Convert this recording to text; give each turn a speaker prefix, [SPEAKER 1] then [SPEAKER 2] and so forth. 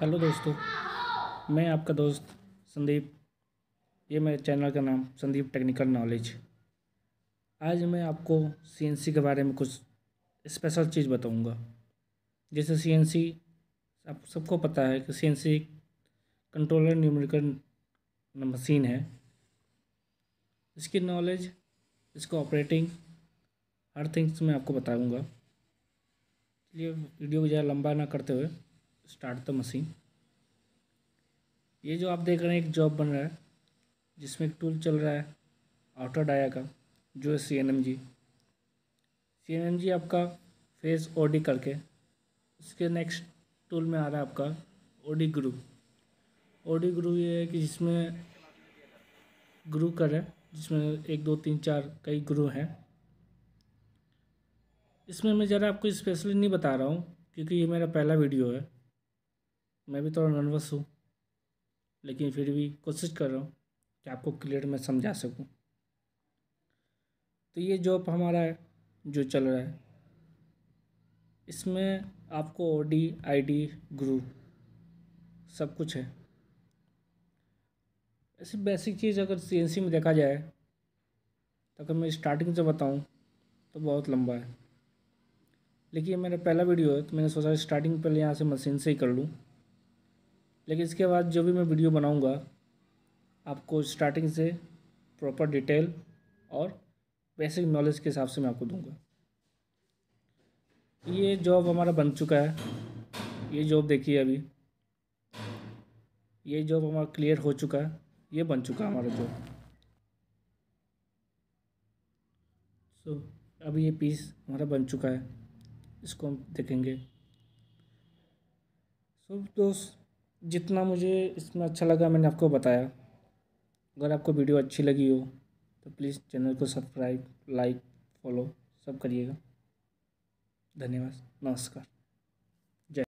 [SPEAKER 1] hello दोस्तों मैं आपका दोस्त संदीप ये मेरे चैनल का नाम संदीप टेक्निकल नॉलेज आज मैं आपको सीएनसी के बारे में कुछ स्पेशल चीज़ बताऊंगा जैसे सीएनसी आप सबको पता है कि सीएनसी कंट्रोलर न्यूमेरिकल मशीन है इसकी नॉलेज इसको ऑपरेटिंग हर थिंग्स मैं आपको बताऊंगा इसलिए वीडियो को ज़्यादा लंबा ना करते हुए स्टार्ट द मशीन ये जो आप देख रहे हैं एक जॉब बन रहा है जिसमें एक टूल चल रहा है आउटर डाया का जो है C N M G C N M G आपका फेस ओ करके उसके नेक्स्ट टूल में आ रहा है आपका ओ डी ग्रू ओ डी ग्रू ये है कि जिसमें ग्रू कर है जिसमें एक दो तीन चार कई ग्रू हैं इसमें मैं ज़रा आपको स्पेशली नहीं बता रहा हूँ क्योंकि ये मेरा पहला वीडियो है मैं भी थोड़ा नर्वस हूँ लेकिन फिर भी कोशिश कर रहा हूँ कि आपको क्लियर मैं समझा सकूँ तो ये जॉब हमारा जो चल रहा है इसमें आपको O D I D group सब कुछ है ऐसी बेसिक चीज़ अगर सी में देखा जाए तो अगर मैं स्टार्टिंग से बताऊँ तो बहुत लंबा है लेकिन ये मेरा पहला वीडियो है तो मैंने सोचा स्टार्टिंग पहले यहाँ से मशीन से ही कर लूँ लेकिन इसके बाद जो भी मैं वीडियो बनाऊँगा आपको स्टार्टिंग से प्रॉपर डिटेल और बेसिक नॉलेज के हिसाब से मैं आपको दूंगा ये जॉब हमारा बन चुका है ये जॉब देखिए अभी ये जॉब हमारा क्लियर हो चुका है ये बन चुका है हमारा जॉब सो अभी ये पीस हमारा बन चुका है इसको हम देखेंगे सो दोस्त जितना मुझे इसमें अच्छा लगा मैंने आपको बताया अगर आपको वीडियो अच्छी लगी हो तो प्लीज़ चैनल को सब्सक्राइब लाइक फॉलो सब करिएगा धन्यवाद नमस्कार